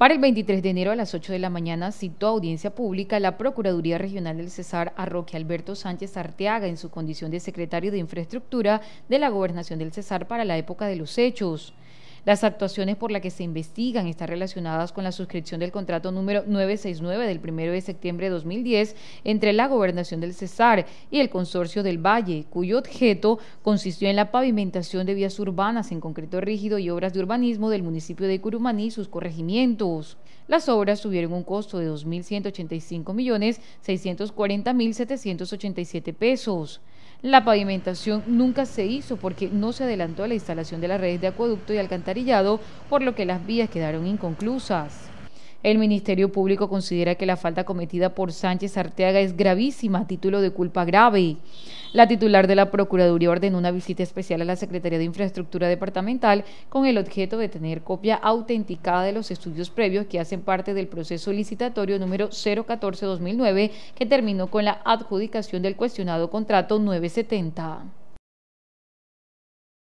Para el 23 de enero a las 8 de la mañana citó a audiencia pública la Procuraduría Regional del Cesar a Roque Alberto Sánchez Arteaga en su condición de secretario de Infraestructura de la Gobernación del Cesar para la época de los hechos. Las actuaciones por las que se investigan están relacionadas con la suscripción del contrato número 969 del 1 de septiembre de 2010 entre la Gobernación del Cesar y el Consorcio del Valle, cuyo objeto consistió en la pavimentación de vías urbanas en concreto rígido y obras de urbanismo del municipio de Curumaní y sus corregimientos. Las obras tuvieron un costo de 2.185.640.787 pesos. La pavimentación nunca se hizo porque no se adelantó a la instalación de las redes de acueducto y alcantarillado, por lo que las vías quedaron inconclusas. El Ministerio Público considera que la falta cometida por Sánchez Arteaga es gravísima a título de culpa grave. La titular de la Procuraduría ordenó una visita especial a la Secretaría de Infraestructura Departamental con el objeto de tener copia autenticada de los estudios previos que hacen parte del proceso licitatorio número 014-2009 que terminó con la adjudicación del cuestionado contrato 970.